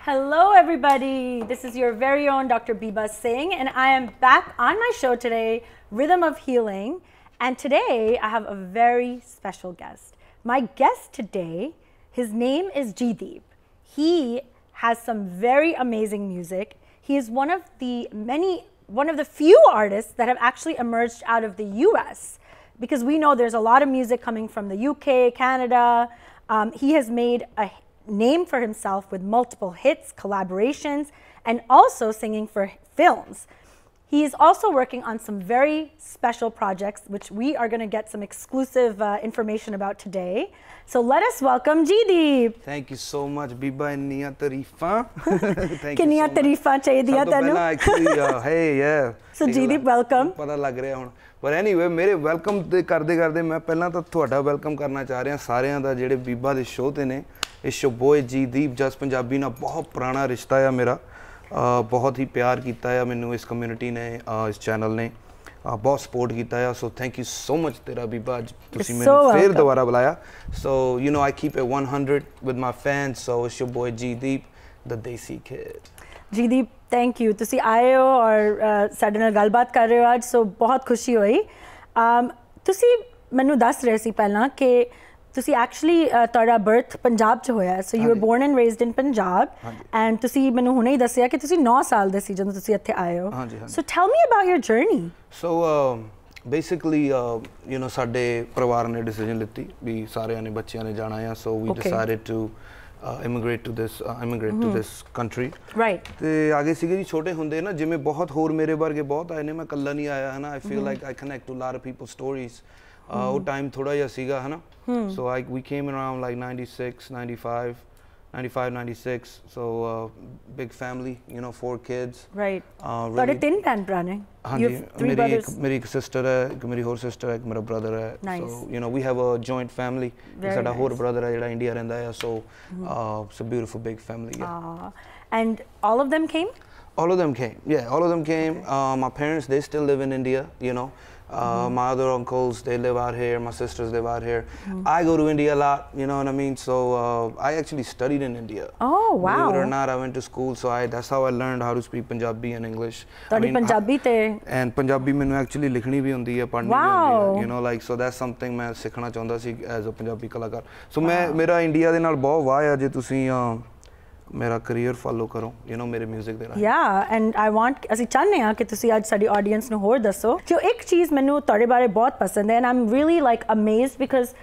Hello everybody, this is your very own Dr. Biba Singh and I am back on my show today, Rhythm of Healing. And today I have a very special guest. My guest today, his name is Jeedeep. He has some very amazing music. He is one of the many, one of the few artists that have actually emerged out of the US because we know there's a lot of music coming from the UK, Canada. Um, he has made a name for himself with multiple hits, collaborations, and also singing for films. He is also working on some very special projects, which we are going to get some exclusive uh, information about today. So let us welcome Jideep. Thank you so much, Biba and Nia Tarifa. Thank you. Nia Tarifa, Chaydiya Tanu. Uh, hey, yeah. So Jideep, welcome. But anyway, मेरे welcome दे कर दे कर दे मैं पहला तो थोड़ा welcome करना चाह रहे हैं सारे यहाँ दा जेड़ बीबा दे show देने इस show boy Jeedeep just Punjabi ना बहुत पुराना रिश्ता है ਬਹੁਤ ਹੀ ਪਿਆਰ ਕੀਤਾ ਹੈ ਮੈਨੂੰ ਇਸ ਕਮਿਊਨਿਟੀ ਨੇ ਇਸ ਚੈਨਲ ਨੇ ਬਹੁਤ ਸਪੋਰਟ ਕੀਤਾ ਹੈ so thank you so much ਤੇਰਾ ਬਾਜ ਤੁਸੀਂ ਮੈਨੂੰ ਫੇਰ ਦੁਬਾਰਾ ਬੁਲਾਇਆ so you know I keep it 100 with my fans so it's your boy Jeedeep the desi kid Jeedeep thank you ਤੁਸੀਂ ਆਏ ਹੋ ਔਰ ਸਾਡੇ ਨਾਲ ਗੱਲਬਾਤ ਕਰ ਰਹੇ ਹੋ ਅੱਜ ਸੋ ਬਹੁਤ ਖੁਸ਼ੀ ਹੋਈ ਤੁਸੀਂ ਮੈਨੂੰ ਦੱਸ ਰਹੇ ਸੀ ਪਹਿਲਾਂ ਕਿ ਤੁਸੀਂ ਐਕਚੁਅਲੀ uh, ਤੁਹਾਡਾ ਬਰਥ ਪੰਜਾਬ 'ਚ ਹੋਇਆ so you were born and raised in Punjab and ਤੁਸੀਂ ਮੈਨੂੰ ਹੁਣੇ ਹੀ ਦੱਸਿਆ ਕਿ ਤੁਸੀਂ 9 ਸਾਲ ਦੇ ਸੀ ਜਦੋਂ ਤੁਸੀਂ ਇੱਥੇ ਆਏ ਹੋ so tell me about your journey so basically you know ਸਾਡੇ ਪਰਿਵਾਰ ਨੇ ਡਿਸੀਜਨ ਲਿੱਤੀ ਵੀ ਸਾਰਿਆਂ ਨੇ ਬੱਚਿਆਂ ਨੇ ਜਾਣਾ ਆ so we decided to immigrate to this immigrate to this country right ਤੇ ਅੱਗੇ ਸੀਗੇ ਜੀ ਛੋਟੇ ਹੁੰਦੇ ਨਾ ਜਿਵੇਂ ਬਹੁਤ ਹੋਰ ਮੇਰੇ ਵਰਗੇ ਬਹੁਤ ਆਏ ਨੇ ਮੈਂ ਇਕੱਲਾ ਨਹੀਂ ਆਇਆ ਹਨਾ I feel like I connect to lot of people stories ਉਹ ਟਾਈਮ ਥੋੜਾ ਜਿਹਾ ਸੀਗਾ ਹਨਾ so I we came around like 96 95 95 96 so uh, big family you know four kids right uh, really ਤੁਹਾਡੇ ਤਿੰਨ ਭੈਣ ਭਰਾ ਨੇ ਹਾਂਜੀ ਮੇਰੀ ਇੱਕ ਮੇਰੀ ਇੱਕ ਸਿਸਟਰ ਹੈ ਇੱਕ ਮੇਰੀ ਹੋਰ ਸਿਸਟਰ ਹੈ ਇੱਕ ਮੇਰਾ ਬ੍ਰਦਰ ਹੈ so you know we have a joint family ਸਾਡਾ ਹੋਰ ਬ੍ਰਦਰ ਹੈ ਜਿਹੜਾ ਇੰਡੀਆ ਰਹਿੰਦਾ ਹੈ so it's a beautiful big family ਹੈ and all of them came all of them came yeah all of them came uh, my parents they still live in india you know uh, mm -hmm. My other uncles, they live out here. My sisters live out here. Mm -hmm. I go to India a lot, you know what I mean? So uh, I actually studied in India. Oh, wow. Believe it or not, I went to school, so I, that's how I learned how to speak Punjabi and English. I mean, Punjabi te. And Punjabi menu actually likhni bhi hundi hai, wow. bhi hundi You know, like, so that's something main sikhna chahunda si as a Punjabi kalakar. So wow. main, mera India de naal bahut vaaya je tusi uh, ਮੇਰਾ career follow ਕਰੋ you know ਮੇਰੇ 뮤직 ਦੇ ਨਾਲ yeah and I want ਅਸੀਂ ਚਾਹੁੰਦੇ ਹਾਂ ਕਿ ਤੁਸੀਂ ਅੱਜ ਸਾਡੀ ਆਡੀਅנס ਨੂੰ ਹੋਰ ਦੱਸੋ ਕਿ ਇੱਕ ਚੀਜ਼ ਮੈਨੂੰ ਤੁਹਾਡੇ ਬਾਰੇ ਬਹੁਤ ਪਸੰਦ ਹੈ and I'm really like amazed because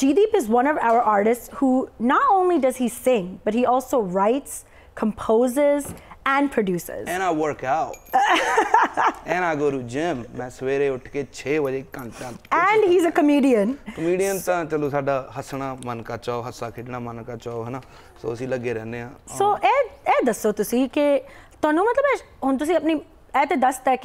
Jadeep is one of our artists who not only does he sing, but he also writes, composes, and producers. And I work out. and I go to gym. 6 And he's a comedian. Comedian so ਚਲੋ ਸਾਡਾ ਹੱਸਣਾ ਮਨ ਕਾ ਚਾਹ ਹੱਸਾ ਖੇਡਣਾ ਮਨ ਕਾ ਚਾਹ ਹਨਾ ਸੋ ਅਸੀਂ ਲੱਗੇ ਰਹਿੰਦੇ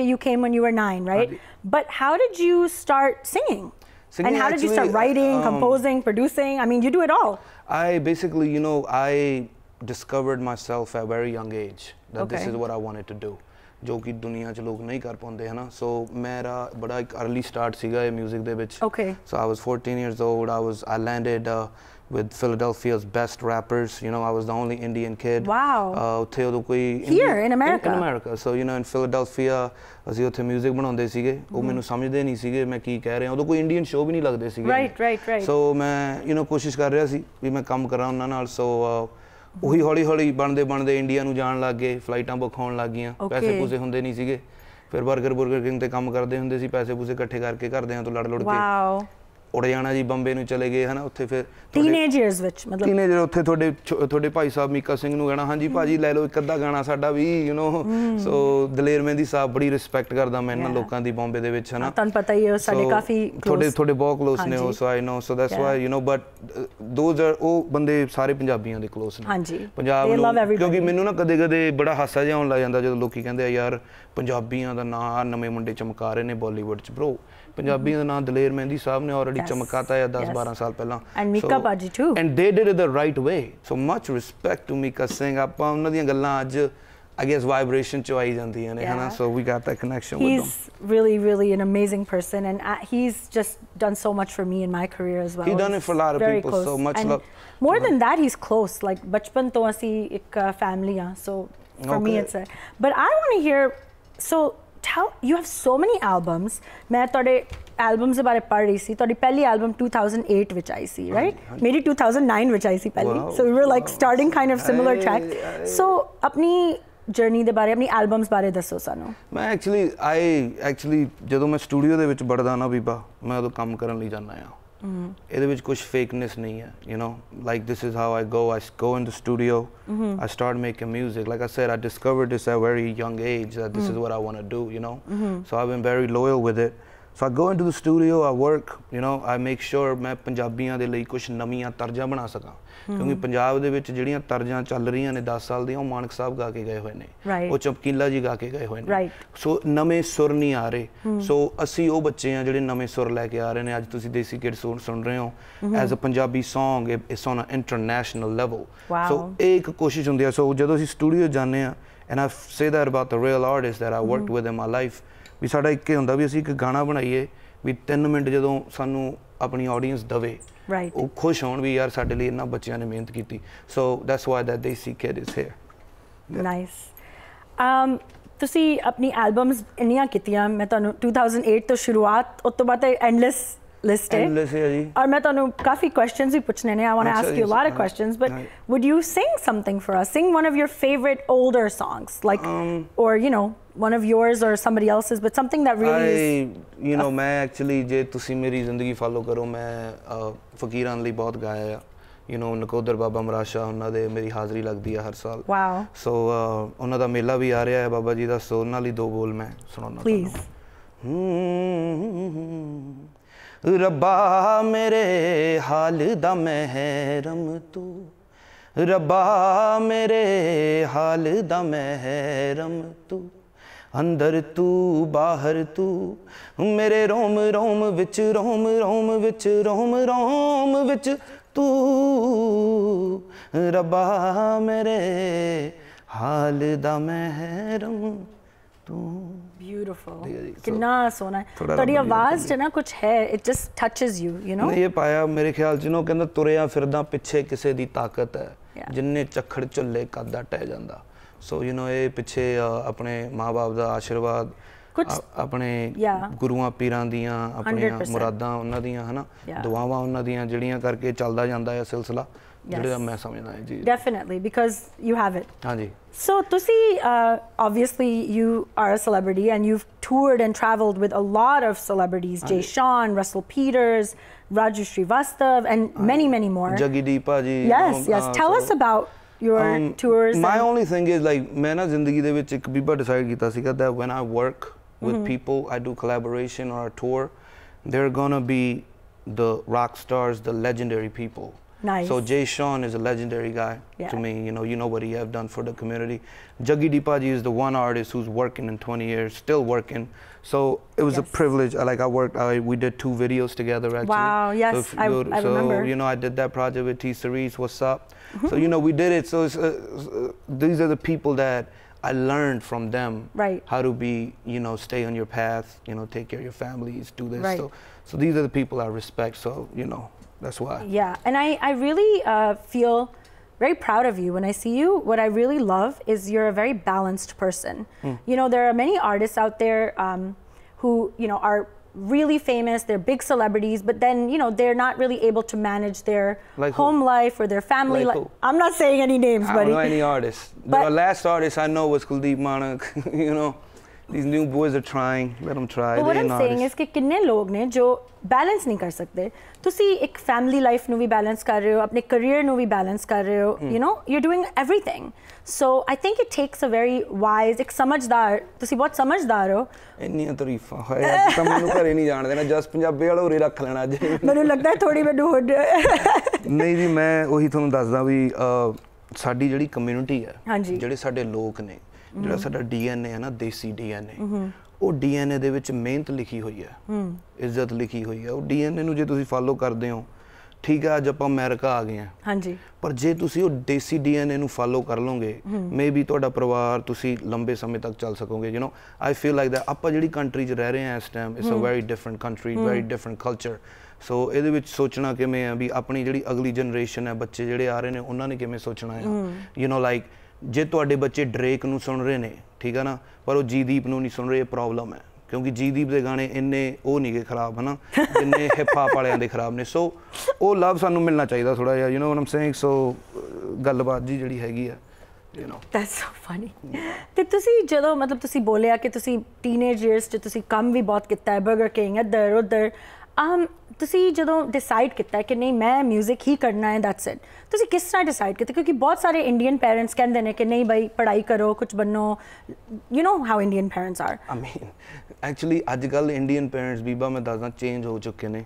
you came when you were 9 right but how did you start singing Singing and how actually, did you start writing, um, composing, producing? I mean, you do it all. I basically, you know, I discovered myself at a very young age that okay. this is what I wanted to do ਜੋ ਕਿ ਦੁਨੀਆ 'ਚ ਲੋਕ ਨਹੀਂ ਕਰ ਪਾਉਂਦੇ ਹਨਾ ਸੋ ਮੇਰਾ ਬੜਾ ਇੱਕ अर्ਲੀ ਸਟਾਰਟ ਸੀਗਾ ਇਹ 뮤직 ਦੇ ਵਿੱਚ okay so I was 14 years old I was I landed with Philadelphia's best rappers. You know, I was the only Indian kid. Wow. ਉੱਥੇ ਉਦੋਂ ਕੋਈ here in America. In, in America. So you know, in Philadelphia, ਅਸੀਂ ਉੱਥੇ 뮤직 ਬਣਾਉਂਦੇ ਸੀਗੇ ਉਹ ਮੈਨੂੰ ਸਮਝਦੇ ਨਹੀਂ ਸੀਗੇ ਮੈਂ ਕੀ ਕਹਿ ਰਿਹਾ ਉਦੋਂ ਕੋਈ ਇੰਡੀਅਨ ਸ਼ੋਅ ਵੀ ਨਹੀਂ ਲੱਗਦੇ ਸੀਗੇ ਰਾਈਟ ਰਾਈਟ ਰਾਈਟ ਸੋ ਮੈਂ ਯੂ نو ਕੋਸ਼ਿਸ਼ ਕਰ ਰਿਹਾ ਸੀ ਵੀ ਮੈਂ ਕੰਮ ਕਰਾਂ ਉਹਨਾਂ ਨਾਲ ਸੋ ਉਹੀ ਹੌਲੀ ਹੌਲੀ ਬਣਦੇ ਬਣਦੇ ਇੰਡੀਆ ਨੂੰ ਜਾਣ ਲੱਗ ਗਏ ਫਲਾਈਟਾਂ ਬੁੱਕ ਹੋਣ ਲੱਗੀਆਂ ਪੈਸੇ ਪੂਸੇ ਹੁੰਦੇ ਨਹੀਂ ਸੀਗੇ ਫਿਰ 버ਗਰ 버ਗਰ ਕਿੰਗ ਤੇ ਕੰਮ ਕਰਦੇ ਹੁੰਦੇ ਸੀ ਪੈਸੇ ਪੂਸੇ ਇਕੱਠੇ ਕਰਕੇ ਘਰਦਿਆਂ ਤੋਂ ਲੜ ਲੜ ਕੇ ਵਾਓ ਉੜਿਆਣਾ ਜੀ ਬੰਬੇ ਨੂੰ ਚਲੇ ਗਏ ਹਨਾ ਉੱਥੇ ਫਿਰ ਟੀਨੇਜਰਸ ਵਿੱਚ ਮਤਲਬ ਟੀਨੇਜਰ ਉੱਥੇ ਤੁਹਾਡੇ ਤੁਹਾਡੇ ਭਾਈ ਸਾਹਿਬ ਮੀਕਾ ਸਿੰਘ ਨੂੰ ਕਹਿਣਾ ਹਾਂਜੀ ਭਾਜੀ ਲੈ ਲਓ ਇੱਕ ਅੱਧਾ ਗਾਣਾ ਸਾਡਾ ਵੀ ਯੂ نو ਸੋ ਦਲੇਰ ਮਹਿੰਦੀ ਸਾਹਿਬ ਬੜੀ ਰਿਸਪੈਕਟ ਕਰਦਾ ਮੈਂ ਇਹਨਾਂ ਲੋਕਾਂ ਦੀ ਬੰਬੇ ਦੇ ਵਿੱਚ ਹਨਾ ਤੁਹਾਨੂੰ ਪਤਾ ਹੀ ਹੈ ਸਾਡੇ ਕਾਫੀ ਤੁਹਾਡੇ ਤੁਹਾਡੇ ਬਹੁਤ ক্লোਜ਼ ਨੇ so I know so that's why you know but those are ਉਹ ਬੰਦੇ ਸਾਰੇ ਪੰਜਾਬੀਆਂ ਦੇ ਕਲੋਸ ਨੇ ਹਾਂਜੀ ਪੰਜਾਬ ਨੂੰ ਕਿਉਂਕਿ ਮੈਨੂੰ ਨਾ ਕਦੇ-ਕਦੇ ਬੜਾ ਹਾਸਾ ਜਿਹਾ ਆਉਣ ਲੱਗ ਜਾਂਦਾ ਜਦੋਂ ਲੋਕੀ ਕਹਿੰਦੇ ਆ ਯਾਰ ਪੰਜਾਬੀਆਂ ਦਾ ਨਾਂ ਨਵੇਂ ਮੁੰਡੇ ਚਮਕਾ ਰਹੇ ਨੇ ਬਾਲੀਵੁੱਡ 'ਚ ਬ੍ਰੋ ਪੰਜਾਬੀ mm-hmm. ਦਾ ਨਾਮ ਦਲੇਰ ਮਹਿੰਦੀ ਸਾਹਿਬ ਨੇ ਆਲਰੇਡੀ ਚਮਕਾਤਾ ਹੈ 10 12 ਸਾਲ ਪਹਿਲਾਂ and Mika paaji too and they did it the right way so much respect to Mika Singh ਆਪਾਂ ਉਹਨਾਂ ਦੀਆਂ ਗੱਲਾਂ ਅੱਜ I guess vibration ਚ ਆਈ ਜਾਂਦੀਆਂ ਨੇ ਹਨਾ so we got that connection with him he's really really an amazing person and uh, he's just done so much for me in my career as well he's done it for a lot of people close. so much love more than that he's close like bachpan ਅਸੀਂ ਇੱਕ uh, family so for me it's but I want to hear so tell you have so many albums main tode albums de bare ਪੜ੍ਹ rahi si ਤੁਹਾਡੀ pehli album 2008 vich aayi si right meri 2009 vich aayi si pehli so we were like starting kind of similar track so apni journey ਦੇ ਬਾਰੇ ਆਪਣੀ albums ਬਾਰੇ ਦੱਸੋ ਸਾਨੂੰ ਮੈਂ actually I actually ਜਦੋਂ ਮੈਂ ਸਟੂਡੀਓ ਦੇ ਵਿੱਚ ਵੜਦਾ ਨਾ ਬੀਬਾ ਮੈਂ ਉਦੋਂ ਕੰਮ ਕਰਨ ਲਈ ਜਾਂਦਾ ਆ ਇਹਦੇ ਵਿੱਚ ਕੁਝ ਫੇਕਨੈਸ ਨਹੀਂ ਹੈ you know like this is how I go I go in the studio I start making 뮤직 like I said I discovered this at very young age this is what I want to do you know so I been very loyal with it so I go into the studio I work you know I make ਸ਼ੋਰ ਮੈਂ ਪੰਜਾਬੀਆਂ ਦੇ ਲਈ ਕੁਝ ਨਵੀਆਂ ਤਰਜ਼ਾਂ ਬਣਾ ਸਕਾਂ ਕਿਉਂਕਿ ਪੰਜਾਬ ਦੇ ਵਿੱਚ ਜਿਹੜੀਆਂ ਤਰਜ਼ਾਂ ਚੱਲ ਰਹੀਆਂ ਨੇ 10 ਸਾਲ ਦੀਆਂ ਉਹ ਮਾਨਕ ਸਾਹਿਬ ਗਾ ਕੇ ਗਏ ਹੋਏ ਨੇ ਉਹ ਚਮਕੀਲਾ ਜੀ ਗਾ ਕੇ ਗਏ ਹੋਏ ਨੇ ਸੋ ਨਵੇਂ ਸੁਰ ਨਹੀਂ ਆ ਰਹੇ ਸੋ ਅਸੀਂ ਉਹ ਬੱਚੇ ਆ ਜਿਹੜੇ ਨਵੇਂ ਸੁਰ ਲੈ ਕੇ ਆ ਰਹੇ ਨੇ ਅੱਜ ਤੁਸੀਂ ਦੇਸੀ ਕਿਡ ਸੁਣ ਸੁਣ ਰਹੇ ਹੋ as a Punjabi Song it's on a international level so ਇੱਕ ਕੋਸ਼ਿਸ਼ ਹੁੰਦੀ ਆ ਸੋ ਜਦੋਂ ਅਸੀਂ ਸਟੂਡੀਓ ਜਾਂਦੇ ਆ and I say that about the real artist that I worked with in my life ਵੀ ਸਾਡਾ ਇੱਕ ਹੀ ਹੁੰਦਾ ਵੀ ਅਸੀਂ ਇੱਕ ਗਾਣਾ ਬਣਾਈਏ ਵੀ 3 ਮਿੰਟ ਜਦੋਂ ਸਾਨੂੰ ਆਪਣੀ ਆਡੀਅנס ਦਵੇ ਉਹ ਖੁਸ਼ ਹੋਣ ਵੀ ਯਾਰ ਸਾਡੇ ਲਈ ਇੰਨਾ ਬੱਚਿਆਂ ਨੇ ਮਿਹਨਤ ਕੀਤੀ ਸੋ that's why that desi kid is here nice um ਤੁਸੀਂ ਆਪਣੀ ਐਲਬਮਸ ਇੰਨੀਆਂ ਕੀਤੀਆਂ ਮੈਂ ਤੁਹਾਨੂੰ 2008 ਤੋਂ ਸ਼ੁਰੂਆਤ ਉਸ ਤੋਂ ਬਾਅਦ endless listed. Endless, yeah, ji. And I want to ask coffee questions. I want to ask you a lot of questions, but would you sing something for us? Sing one of your favorite older songs, like, um, or you know, one of yours or somebody else's, but something that really. I, you know, I actually, if you follow my life, I follow a lot You know, Nakodar Baba Marasha, ਉਹਨਾਂ ਦੇ ਮੇਰੀ ਹਾਜ਼ਰੀ ਲੱਗਦੀ ਆ ਹਰ ਸਾਲ wow so ਉਹਨਾਂ ਦਾ ਮੇਲਾ ਵੀ ਆ ਰਿਹਾ ਹੈ ਬਾਬਾ ਜੀ ਦਾ ਰੱਬਾ ਮੇਰੇ ਹਾਲ ਦਾ ਮਹਿਰਮ ਤੂੰ ਰੱਬਾ ਮੇਰੇ ਹਾਲ ਦਾ ਮਹਿਰਮ ਤੂੰ ਅੰਦਰ ਤੂੰ ਬਾਹਰ ਤੂੰ ਮੇਰੇ ਰੋਮ ਰੋਮ ਵਿੱਚ ਰੋਮ ਰੋਮ ਵਿੱਚ ਰੋਮ ਰੋਮ ਵਿੱਚ ਤੂੰ ਰੱਬਾ ਮੇਰੇ ਹਾਲ ਦਾ ਮਹਿਰਮ ਤੂੰ beautiful ਕਿੰਨਾ ਸੋਹਣਾ ਹੈ ਤੁਹਾਡੀ ਆਵਾਜ਼ ਤੇ ਨਾ ਕੁਝ ਹੈ it just touches you you know ਨਹੀਂ ਇਹ ਪਾਇਆ ਮੇਰੇ ਖਿਆਲ ਨੋ ਕਹਿੰਦਾ ਤੁਰਿਆ ਫਿਰਦਾ ਪਿੱਛੇ ਕਿਸੇ ਦੀ ਤਾਕਤ ਹੈ ਜਿੰਨੇ ਚੱਖੜ ਝੁੱਲੇ ਕਾਦਾ ਟਹਿ ਜਾਂਦਾ ਸੋ ਯੂ نو ਇਹ ਪਿੱਛੇ ਆਪਣੇ ਮਾਪੇ ਦਾ ਆਸ਼ੀਰਵਾਦ ਕੁਝ ਆਪਣੇ ਗੁਰੂਆਂ ਪੀਰਾਂ ਦੀਆਂ ਆਪਣੀਆਂ ਮੁਰਾਦਾਂ ਉਹਨਾਂ ਦੀਆਂ ਹਨਾ ਦੁਆਵਾਂ ਉਹਨਾਂ ਦੀਆਂ ਜਿਹੜੀਆਂ ਕਰਕੇ ਚੱਲਦਾ ਜਾਂਦਾ ਹੈ ਸਿਲਸਿਲਾ definitely because you have it Haanji. so tusi uh, obviously you are a celebrity and you've toured and traveled with a lot of celebrities jay sean russell peters raju srivastav and many many more Jaggi Deepa yes um, yes uh, tell us about your um, tours my only thing is like mana zindagi de vich ik bibba decide kita si that when i work with mm-hmm. people i do collaboration or a tour they're gonna be the rock stars the legendary people Nice. So Jay Sean is a legendary guy yeah. to me. You know, you know what he have done for the community. Juggy Dipaji is the one artist who's working in 20 years, still working. So it was yes. a privilege. Like I worked, I, we did two videos together actually. Wow, yes, so if, I, you I so, remember. you know, I did that project with T. Cerise, What's Up? Mm -hmm. So, you know, we did it. So uh, uh, these are the people that I learned from them right. how to be, you know, stay on your path, you know, take care of your families, do this. Right. So, so these are the people I respect. So, you know, that's why. Yeah, and I, I really uh, feel very proud of you when I see you. What I really love is you're a very balanced person. Mm. You know, there are many artists out there um, who, you know, are really famous, they're big celebrities, but then, you know, they're not really able to manage their like home who? life or their family like life. I'm not saying any names, I buddy. I don't know any artists. But the last artist I know was Kuldeep Monarch, you know. these new boys are trying let them try but what i'm saying is ਕਿ ਕਿੰਨੇ ਲੋਕ ਨੇ ਜੋ balance ਨਹੀਂ ਕਰ ਸਕਦੇ ਤੁਸੀਂ ਇੱਕ ਫੈਮਿਲੀ ਲਾਈਫ ਨੂੰ ਵੀ ਬੈਲੈਂਸ ਕਰ ਰਹੇ ਹੋ ਆਪਣੇ ਕੈਰੀਅਰ ਨੂੰ ਵੀ ਬੈਲੈਂਸ ਕਰ ਰਹੇ ਹੋ you know you doing everything so I think it takes a very wise ਇੱਕ ਸਮਝਦਾਰ ਤੁਸੀਂ ਬਹੁਤ ਸਮਝਦਾਰ ਹੋ ਇੰਨੀਆਂ ਤਾਰੀਫਾਂ ਹਾਏ ਅੱਜ ਤਾਂ ਮੈਨੂੰ ਘਰੇ ਨਹੀਂ ਜਾਣ ਦੇਣਾ ਜਸ ਪੰਜਾਬੀ ਵਾਲਾ ਉਰੇ ਰੱਖ ਲੈਣਾ ਅੱਜ ਮੈਨੂੰ ਲੱਗਦਾ ਥੋੜੀ ਮੈਨੂੰ ਹੁੱਡ ਨਹੀਂ ਜੀ ਮੈਂ ਉਹੀ ਤੁਹਾਨੂੰ ਦੱਸਦਾ ਵੀ ਸਾਡੀ ਜਿਹੜੀ ਕਮਿਊਨਿਟੀ ਹੈ ਜਿਹੜੇ ਸਾਡੇ ਲੋਕ ਨੇ ਜਿਹੜਾ ਸਾਡਾ ਡੀਐਨਏ ਹੈ ਨਾ ਦੇਸੀ ਡੀਐਨਏ ਉਹ ਡੀਐਨਏ ਦੇ ਵਿੱਚ ਮਿਹਨਤ ਲਿਖੀ ਹੋਈ ਹੈ ਇੱਜ਼ਤ ਲਿਖੀ ਹੋਈ ਹੈ ਉਹ ਡੀਐਨਏ ਨੂੰ ਜੇ ਤੁਸੀਂ ਫਾਲੋ ਕਰਦੇ ਹੋ ਠੀਕ ਆ ਅੱਜ ਆਪਾਂ ਅਮਰੀਕਾ ਆ ਗਏ ਆ ਹਾਂਜੀ ਪਰ ਜੇ ਤੁਸੀਂ ਉਹ ਦੇਸੀ ਡੀਐਨਏ ਨੂੰ ਫਾਲੋ ਕਰ ਲੋਗੇ ਮੇਬੀ ਤੁਹਾਡਾ ਪਰਿਵਾਰ ਤੁਸੀਂ ਲੰਬੇ ਸਮੇਂ ਤੱਕ ਚੱਲ ਸਕੋਗੇ you know I feel like that ਆਪਾਂ ਜਿਹੜੀ ਕੰਟਰੀ 'ਚ ਰਹਿ ਰਹੇ ਆ ਇਸ time it's a very different country very different culture so ਇਹਦੇ ਵਿੱਚ ਸੋਚਣਾ ਕਿਵੇਂ ਆ ਵੀ ਆਪਣੀ ਜਿਹੜੀ ਅਗਲੀ ਜਨਰੇਸ਼ਨ ਹੈ ਬੱਚੇ ਜਿਹੜੇ ਆ ਰਹੇ ਨੇ ਉਹਨਾਂ ਨੇ ਕਿਵੇਂ ਸੋਚਣਾ ਹੈ ਯੂ نو ਲਾਈਕ ਜੇ ਤੁਹਾਡੇ ਬੱਚੇ ਡਰੇਕ ਨੂੰ ਸੁਣ ਰਹੇ ਨੇ ਠੀਕ ਆ ਨਾ ਪਰ ਉਹ ਜੀਦੀਪ ਨੂੰ ਨਹੀਂ ਸੁਣ ਰਹੇ ਇਹ ਪ੍ਰੋਬਲਮ ਹੈ ਕਿਉਂਕਿ ਜੀਦੀਪ ਦੇ ਗਾਣੇ ਇੰਨੇ ਉਹ ਨਹੀਂ ਖਰਾਬ ਹਨਾ ਜਿੰਨੇ ਹਿਪ ਹਾਪ ਵਾਲਿਆਂ ਦੇ ਖਰਾਬ ਨੇ ਸੋ ਉਹ ਲਵ ਸਾਨੂੰ ਮਿਲਣਾ ਚਾਹੀਦਾ ਥੋੜਾ ਜਿਹਾ ਯੂ نو ਆਮ ਸੇਇੰਗ ਸੋ ਗੱਲਬਾਤ ਜੀ ਜਿਹੜੀ ਹੈਗੀ ਆ you know that's so funny ਤੇ ਤੁਸੀਂ ਜਦੋਂ ਮਤਲਬ ਤੁਸੀਂ ਬੋਲਿਆ ਕਿ ਤੁਸੀਂ ਟੀਨੇਜ ਤੇ 'ਚ ਤੁਸੀਂ ਕੰਮ ਵੀ ਬਹੁਤ ਕੀਤਾ ਹੈ 버ਗਰ ਕਿੰਗ ਐਟ ਦਰ ਉਧਰ ਅਮ ਤੁਸੀਂ ਜਦੋਂ ਡਿਸਾਈਡ ਕੀਤਾ ਕਿ ਨਹੀਂ ਮੈਂ 뮤직 ਹੀ ਕਰਨਾ ਹੈ ਦੈਟਸ ਇਟ ਤੁਸੀਂ ਕਿਸ ਤਰ੍ਹਾਂ ਡਿਸਾਈਡ ਕੀਤਾ ਕਿਉਂਕਿ ਬਹੁਤ ਸਾਰੇ ਇੰਡੀਅਨ ਪੇਰੈਂਟਸ ਕਹਿੰਦੇ ਨੇ ਕਿ ਨਹੀਂ ਭਾਈ ਪੜ੍ਹਾਈ ਕਰੋ ਕੁਝ ਬਣੋ you know how Indian parents are I mean actually ਅੱਜ ਕੱਲ ਇੰਡੀਅਨ ਪੇਰੈਂਟਸ ਬੀਬਾ ਮੈਂ ਦੱਸਦਾ ਚੇਂਜ ਹੋ ਚੁੱਕੇ ਨੇ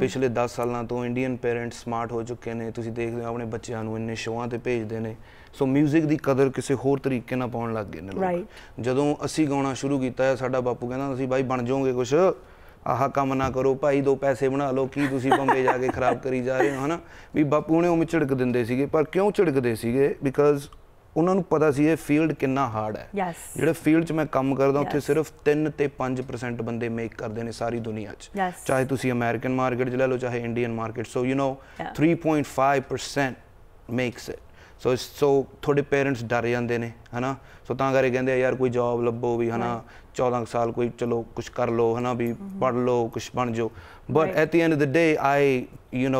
ਪਿਛਲੇ 10 ਸਾਲਾਂ ਤੋਂ ਇੰਡੀਅਨ ਪੇਰੈਂਟਸ ਸਮਾਰਟ ਹੋ ਚੁੱਕੇ ਨੇ ਤੁਸੀਂ ਦੇਖਦੇ ਹੋ ਆਪਣੇ ਬੱਚਿਆਂ ਨੂੰ ਇੰਨੇ ਸ਼ੋਆਂ ਤੇ ਭੇਜਦੇ ਨੇ ਸੋ 뮤직 ਦੀ ਕਦਰ ਕਿਸੇ ਹੋਰ ਤਰੀਕੇ ਨਾਲ ਪਾਉਣ ਲੱਗ ਗਏ ਨੇ ਲੋਕ ਜਦੋਂ ਅਸੀਂ ਗਾਉਣਾ ਸ਼ੁਰੂ ਕੀਤਾ ਸਾਡਾ ਬਾਪੂ ਕਹਿੰਦਾ ਅਸੀਂ ਬਾਈ ਬਣ ਜਾਓਗੇ ਕੁਝ ਆਹ ਕੰਮ ਨਾ ਕਰੋ ਭਾਈ ਦੋ ਪੈਸੇ ਬਣਾ ਲਓ ਕੀ ਤੁਸੀਂ ਬੰਬੇ ਜਾ ਕੇ ਖਰਾਬ ਕਰੀ ਜਾ ਰਹੇ ਹੋ ਹਨਾ ਵੀ ਬਾਪੂ ਨੇ ਉਹ ਝੜਕ ਦਿੰਦੇ ਸੀਗੇ ਪਰ ਕਿਉਂ ਝੜਕਦੇ ਸੀਗੇ ਬਿਕਾਜ਼ ਉਹਨਾਂ ਨੂੰ ਪਤਾ ਸੀ ਇਹ ਫੀਲਡ ਕਿੰਨਾ ਹਾਰਡ ਹੈ ਜਿਹੜਾ ਫੀਲਡ 'ਚ ਮੈਂ ਕੰਮ ਕਰਦਾ ਉੱਥੇ ਸਿਰਫ 3 ਤੇ 5% ਬੰਦੇ ਮੇਕ ਕਰਦੇ ਨੇ ਸਾਰੀ ਦੁਨੀਆ 'ਚ ਚਾਹੇ ਤੁਸੀਂ ਅਮਰੀਕਨ ਮਾਰਕੀਟ 'ਚ ਲੈ ਲਓ ਚਾਹੇ Indian market so you know 3.5% makes it So, so ਤੁਹਾਡੇ ਪੇਰੈਂਟਸ ਡਰ ਜਾਂਦੇ ਨੇ ਹਨਾ ਸੋ ਤਾਂ ਕਰਕੇ ਕਹਿੰਦੇ ਆ ਯਾਰ ਕੋਈ ਜੌਬ ਲੱਭੋ ਵੀ ਹਨਾ 14 ਸਾਲ ਕੋਈ ਚਲੋ ਕੁਝ ਕਰ ਲਓ ਹਨਾ ਵੀ ਪੜ ਲਓ ਕੁਝ ਬਣ ਜਾਓ but at the end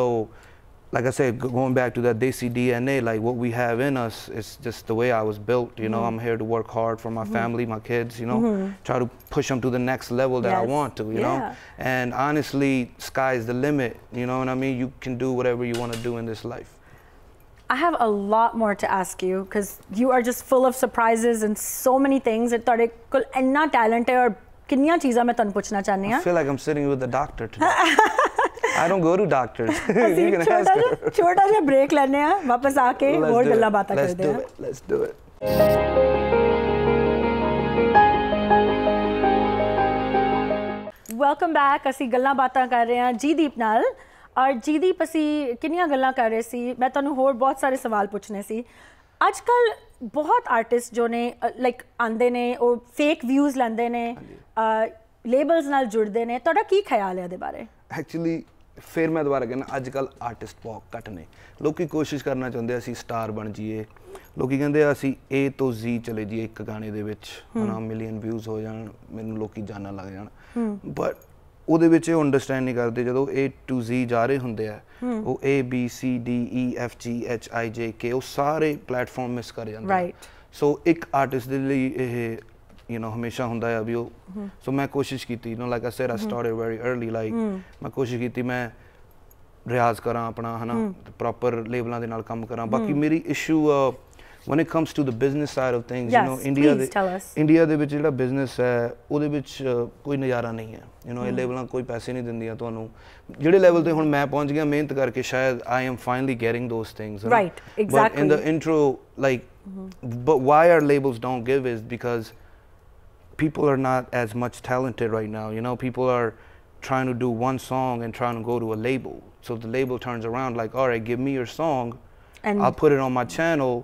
like I said, going back to that DC DNA, like what we have in us, it's just the way I was built. You know, mm-hmm. I'm here to work hard for my mm-hmm. family, my kids. You know, mm-hmm. try to push them to the next level that I want to. You know, and honestly, sky's the limit. You know what I mean? You can do whatever you want to do in this life. I have a lot more to ask you because you are just full of surprises and so many things. I thought, ਇੰਨਾ talent talent or ਕਿੰਨੀਆਂ ਚੀਜ਼ਾਂ ਮੈਂ ਤੁਹਾਨੂੰ feel like I'm sitting with a doctor today. I don't go to doctors. you can ask her. ਛੋਟਾ ਜਿਹਾ break ਲੈਣੇ ਆ ਵਾਪਸ ਆਕ ਹਰ ਗਲਾ ਕੇ ਹੋਰ ਗੱਲਾਂ ਬਾਤਾਂ ਕਰਦੇ ਆ Let's do it. Let's do it. Welcome back ਅਸੀਂ ਅਰਜੀਦੀਪ ਅਸੀਂ ਕਿੰਨੀਆਂ ਗੱਲਾਂ ਕਰ ਰਹੇ ਸੀ ਮੈਂ ਤੁਹਾਨੂੰ ਹੋਰ ਬਹੁਤ ਸਾਰੇ ਸਵਾਲ ਪੁੱਛਨੇ ਸੀ ਅੱਜ ਕੱਲ ਬਹੁਤ ਆਰਟਿਸਟ ਜੋ ਨੇ ਲਾਈਕ ਆਂਦੇ ਨੇ ਉਹ ਫੇਕ ਵਿਊਜ਼ ਲੈਂਦੇ ਨੇ ਲੇਬਲਸ ਨਾਲ ਜੁੜਦੇ ਨੇ ਤੁਹਾਡਾ ਕੀ ਖਿਆਲ ਹੈ ਇਹਦੇ ਬਾਰੇ ਐਕਚੁਅਲੀ ਫਿਰ ਮੈਂ ਦੁਬਾਰਾ ਕਹਿੰਦਾ ਅੱਜ ਕੱਲ ਆਰਟਿਸਟ ਬਹੁਤ ਘਟ ਨੇ ਲੋਕੀ ਕੋਸ਼ਿਸ਼ ਕਰਨਾ ਚਾਹੁੰਦੇ ਅਸੀਂ ਸਟਾਰ ਬਣ ਜਾਈਏ ਲੋਕੀ ਕਹਿੰਦੇ ਅਸੀਂ A ਤੋਂ Z ਚਲੇ ਜਾਈਏ ਇੱਕ ਗਾਣੇ ਦੇ ਵਿੱਚ ਹਨਾ ਮਿਲੀਅਨ ਵਿਊਜ਼ ਹੋ ਜਾਣ ਮੈਨੂੰ ਲੋਕੀ ਜਾਣਨ ਲੱਗ ਜਾਣ ਬਟ ਉਹਦੇ ਵਿੱਚ ਉਹ ਅੰਡਰਸਟੈਂਡ ਨਹੀਂ ਕਰਦੇ ਜਦੋਂ A to Z ਜਾ ਰਹੇ ਹੁੰਦੇ ਆ ਉਹ A B C D E F G H I J K ਉਹ ਸਾਰੇ ਪਲੇਟਫਾਰਮ ਮਿਸ ਕਰ ਜਾਂਦੇ ਰਾਈਟ ਸੋ ਇੱਕ ਆਰਟਿਸਟ ਦੇ ਲਈ ਇਹ ਯੂ نو ਹਮੇਸ਼ਾ ਹੁੰਦਾ ਹੈ ਵੀ ਉਹ ਸੋ ਮੈਂ ਕੋਸ਼ਿਸ਼ ਕੀਤੀ ਯੂ نو ਲਾਈਕ ਆ ਸੇ ਆ ਸਟਾਰਟਡ ਵੈਰੀ अर्ਲੀ ਲਾਈਕ ਮੈਂ ਕੋਸ਼ਿਸ਼ ਕੀਤੀ ਮੈਂ ਰਿਆਜ਼ ਕਰਾਂ ਆਪਣਾ ਹਨਾ ਪ੍ਰੋਪਰ ਲੇਬਲਾਂ ਦੇ ਨਾਲ ਕੰਮ ਕਰਾਂ ਬਾਕੀ ਮੇਰੀ issue when it comes to the business side of things yes, uh, you know India ਦੇ India ਦੇ ਵਿੱਚ ਜਿਹੜਾ ਬਿਜ਼ਨਸ ਹੈ ਉਹਦੇ ਵਿੱਚ ਕੋਈ ਨਜ਼ਾਰਾ ਨਹੀਂ ਹੈ ਯੂ نو ਇਹ ਲੈਵਲਾਂ ਕੋਈ ਪੈਸੇ ਨਹੀਂ ਦਿੰਦੀਆਂ ਤੁਹਾਨੂੰ ਜਿਹੜੇ ਲੈਵਲ ਤੇ ਹੁਣ ਮੈਂ ਪਹੁੰਚ ਗਿਆ ਮਿਹਨਤ ਕਰਕੇ ਸ਼ਾਇਦ I am finally getting those things right exactly but in the intro but why our labels don't give is because people are not as much talented right now. You know, people are trying to do one song and trying to go to a label. So the label turns around like, all right, give me your song, and I'll put it on my channel,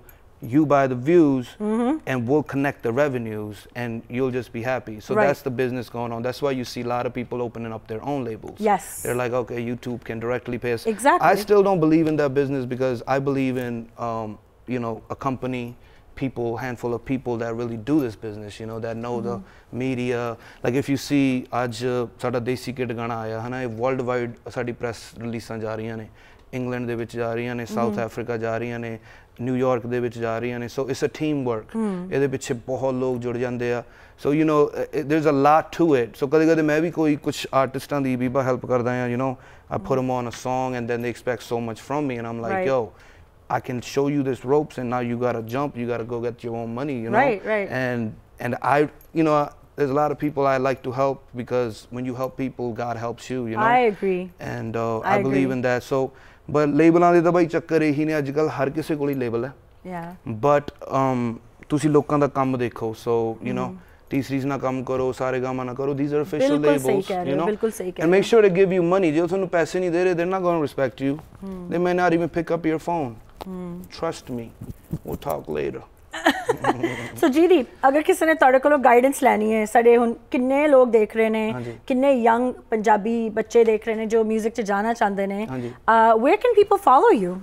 you buy the views mm -hmm. and we'll connect the revenues and you'll just be happy so right. that's the business going on that's why you see a lot of people opening up their own labels yes they're like okay youtube can directly pay us exactly i still don't believe in that business because i believe in um, you know a company people handful of people that really do this business you know that know mm -hmm. the mm-hmm. media like if you see ਅੱਜ ਸਾਡਾ ਦੇਸੀ kit ਗਾਣਾ ਆਇਆ ਹਨਾ ਇਹ worldwide ਸਾਡੀ press ਰਿਲੀਜ਼ਾਂ ਜਾ ਰਹੀਆਂ ਨੇ England they're ਜਾ ਰਹੀਆਂ ਨੇ South Africa New York they New York ਦੇ ਵਿੱਚ so it's a teamwork a team work ਇਹਦੇ ਪਿੱਛੇ ਬਹੁਤ ਲੋਕ ਜੁੜ ਜਾਂਦੇ so so you know there is a lot to it so ਕਦੇ ਕਦੇ ਮੈਂ ਵੀ ਕੋਈ ਕੁਝ ਆਰਟਿਸਟਾਂ ਦੀ ਵੀ ਬਾ I put them on a song and then they expect so much from me and I'm like yo I can show you this ropes and now you got to jump you got to go get your own money you know right, right. and and I you know there's a lot of people I like to help because when you help people God helps you you know I agree and uh, I, I agree. believe in that so but ਲੇਬਲਾਂ ਦੇ ਤਾਂ ਬਾਈ ਚੱਕਰ ਇਹੀ ਨੇ ਅੱਜ ਕੱਲ ਹਰ ਕਿਸੇ ਕੋਲ ਹੀ ਲੇਬਲ ਹੈ ਯਾ ਬਟ ਅਮ ਤੁਸੀਂ ਲੋਕਾਂ ਦਾ ਕੰਮ ਦੇਖੋ ਸੋ ਯੂ نو ਟੀਸਰੀਜ਼ ਨਾ ਕੰਮ ਕਰੋ ਸਾਰੇ ਗਾਮਾ ਨਾ ਕਰੋ these are official labels you know ਬਿਲਕੁਲ ਸਹੀ ਕਹਿ ਰਹੇ and make sure to give you money ਜੇ ਤੁਹਾਨੂੰ ਪੈਸੇ ਨਹੀਂ ਦੇ ਰਹੇ ਦੇ ਨਾ ਗੋਇੰ ਰਿਸਪੈਕਟ ਯੂ ਦੇ ਮੈਂ ਨਾ ਰੀਮ pick up your phone trust me we'll talk later so ਜੀ ਦੀ ਅਗਰ ਕਿਸੇ ਨੇ ਤੁਹਾਡੇ ਕੋਲੋਂ ਗਾਈਡੈਂਸ ਲੈਣੀ ਹੈ ਸਾਡੇ ਹੁਣ ਕਿੰਨੇ ਲੋਕ ਦੇਖ ਰਹੇ ਨੇ ਕਿੰਨੇ ਯੰਗ ਪੰਜਾਬੀ ਬੱਚੇ ਦੇਖ ਰਹੇ ਨੇ ਜੋ 뮤직 'ਚ ਜਾਣਾ ਚਾਹੁੰਦੇ ਨੇ where can people follow you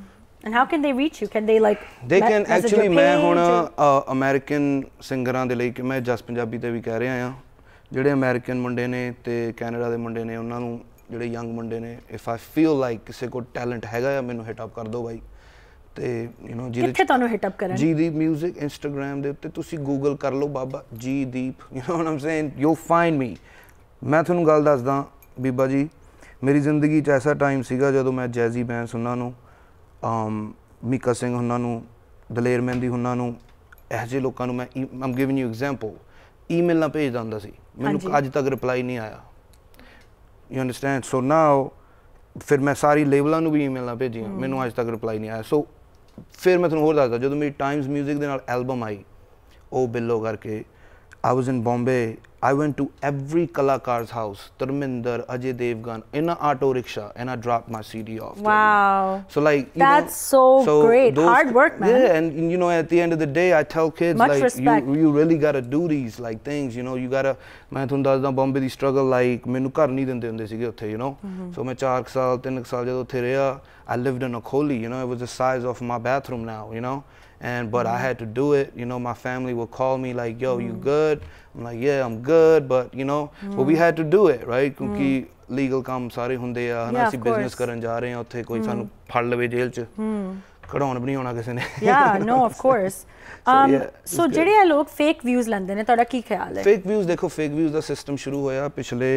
and how can they reach you can they like they can actually ਮੈਂ ਹੁਣ ਅਮਰੀਕਨ ਸਿੰਗਰਾਂ ਦੇ ਲਈ ਕਿ ਮੈਂ ਜਸ ਪੰਜਾਬੀ ਤੇ ਵੀ ਕਹਿ ਰਿਹਾ ਆ ਜਿਹੜੇ ਅਮਰੀਕਨ ਮੁੰਡੇ ਨੇ ਤੇ ਕੈਨੇਡਾ ਦੇ ਮੁੰਡੇ ਨੇ ਉਹਨਾਂ ਨੂੰ ਜਿਹੜੇ ਯੰਗ ਮੁੰਡੇ ਨੇ ਇਫ ਆਈ ਫੀਲ ਲਾਈਕ ਕਿਸੇ ਕੋਲ ਟੈਲੈਂਟ ਹੈਗਾ ਆ ਮੈਨੂੰ ਹਿਟ ਅਪ ਕਰ ਦਿਓ ਬਾਈ ਤੇ ਯੂ نو ਜੀ ਕਿੱਥੇ ਤੁਹਾਨੂੰ ਹਿਟ ਅਪ ਕਰਨ ਜੀ ਦੀ 뮤직 ਇੰਸਟਾਗ੍ਰam ਦੇ ਉੱਤੇ ਤੁਸੀਂ ਗੂਗਲ ਕਰ ਲਓ ਬਾਬਾ ਜੀ ਦੀਪ you know what I'm saying you find me ਮੈਂ ਤੁਹਾਨੂੰ ਗੱਲ ਦੱਸਦਾ ਬੀਬਾ ਜੀ ਮੇਰੀ ਜ਼ਿੰਦਗੀ 'ਚ ਐਸਾ ਟਾਈਮ ਸੀਗਾ ਜਦੋਂ ਮੈਂ ਜੈਜ਼ੀ ਬੈਂਸ ਸੁਣਨਾ ਨੂੰ ਅਮ ਮੀਕਾ ਸਿੰਘ ਉਹਨਾਂ ਨੂੰ ਦਲੇਰ ਮਹਿੰਦੀ ਉਹਨਾਂ ਨੂੰ ਇਹ ਜਿਹੇ ਲੋਕਾਂ ਨੂੰ ਮੈਂ I'm giving you example email ਨਾ ਭੇਜਦਾ ਹੁੰਦਾ ਸੀ ਮੈਨੂੰ ਅੱਜ ਤੱਕ ਰਿਪਲਾਈ ਨਹੀਂ ਆਇਆ ਯੂ ਅੰਡਰਸਟੈਂਡ ਸੋ ਨਾਓ ਫਿਰ ਮੈਂ ਸਾਰੀ ਲੇਬਲਾਂ ਨੂੰ ਵੀ ਈਮੇਲ ਨਾਲ ਭੇਜੀਆਂ ਮੈਨੂੰ ਅੱਜ ਤੱਕ ਰਿਪਲਾਈ ਨਹੀਂ ਆਇਆ ਸੋ ਫਿਰ ਮੈਂ ਤੁਹਾਨੂੰ ਹੋਰ ਦੱਸਦਾ ਜਦੋਂ ਮੇਰੀ ਟਾਈਮਸ 뮤직 ਦੇ ਨਾਲ ਐਲਬਮ ਆਈ ਉਹ ਬਿੱਲੋ ਕਰਕੇ I was in Bombay. I went to every Kalakar's house, Tarminder, Ajay Devgan, in an auto rickshaw, and I dropped my CD off. Wow. So like, that's know, so, so great. Hard work, man. Yeah, and you know, at the end of the day, I tell kids Much like, you, you really gotta do these like things. You know, you gotta. I ਤੁਹਾਨੂੰ ਦੱਸਦਾ struggle like ਮੈਨੂੰ ਘਰ ਨਹੀਂ ਦਿੰਦੇ ਹੁੰਦੇ you know. Mm-hmm. So ਮੈਂ 4 years, 3 years I lived in a kholi, you know, it was the size of my bathroom now, you know. and but mm-hmm. I had to do it. You know, my family would call me like, "Yo, mm-hmm. you mm. good?" I'm like, "Yeah, I'm good," but you know, but we mm. had to do it, right? ਕਿਉਂਕਿ legal ਕੰਮ ਸਾਰੇ ਹੁੰਦੇ ਆ ਹਨਾ ਅਸੀਂ business ਕਰਨ ਜਾ ਰਹੇ ਹਾਂ ਉੱਥੇ ਕੋਈ ਸਾਨੂੰ ਫੜ ਲਵੇ ਜੇਲ੍ਹ 'ਚ ਕਢਾਉਣ ਵੀ ਨਹੀਂ ਆਉਣਾ ਕਿਸੇ ਨੇ ਯਾ ਨੋ ਆਫ ਕੋਰਸ ਅਮ ਸੋ ਜਿਹੜੇ ਆ ਲੋਕ ਫੇਕ ਵਿਊਜ਼ ਲੈਂਦੇ ਨੇ ਤੁਹਾਡਾ ਕੀ ਖਿਆਲ ਹੈ ਫੇਕ ਵਿਊਜ਼ ਦੇਖੋ ਫੇਕ ਵਿਊਜ਼ ਦਾ ਸਿਸਟਮ ਸ਼ੁਰੂ ਹੋਇਆ ਪਿਛਲੇ